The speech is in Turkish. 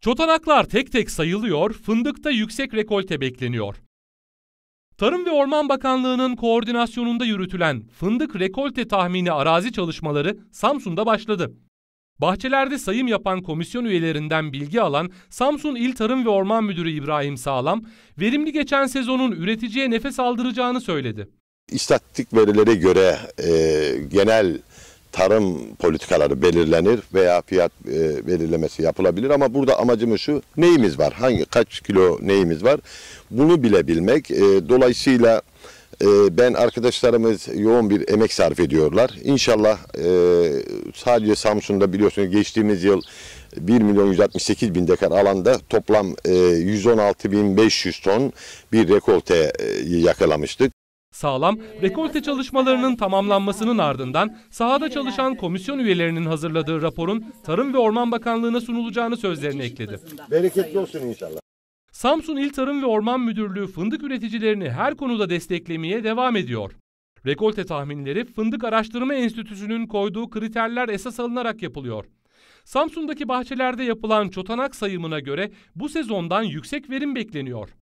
Çotanaklar tek tek sayılıyor, fındıkta yüksek rekolte bekleniyor. Tarım ve Orman Bakanlığı'nın koordinasyonunda yürütülen fındık rekolte tahmini arazi çalışmaları Samsun'da başladı. Bahçelerde sayım yapan komisyon üyelerinden bilgi alan Samsun İl Tarım ve Orman Müdürü İbrahim Sağlam, verimli geçen sezonun üreticiye nefes aldıracağını söyledi. İstatistik verilere göre e, genel tarım politikaları belirlenir veya fiyat e, belirlemesi yapılabilir ama burada amacımız şu neyimiz var hangi kaç kilo neyimiz var bunu bile bilmek e, dolayısıyla e, ben arkadaşlarımız yoğun bir emek sarf ediyorlar İnşallah e, sadece Samsun'da biliyorsunuz geçtiğimiz yıl 1 milyon 168 bin dekar alanda toplam 116 e, bin 500 ton bir rekolte yakalamıştık. Sağlam ee, rekolte çalışmalarının tamamlanmasının ardından sahada çalışan komisyon üyelerinin hazırladığı raporun Tarım ve Orman Bakanlığı'na sunulacağını sözlerine ekledi. Bereketli olsun inşallah. Samsun İl Tarım ve Orman Müdürlüğü fındık üreticilerini her konuda desteklemeye devam ediyor. Rekolte tahminleri Fındık Araştırma Enstitüsü'nün koyduğu kriterler esas alınarak yapılıyor. Samsun'daki bahçelerde yapılan çotanak sayımına göre bu sezondan yüksek verim bekleniyor.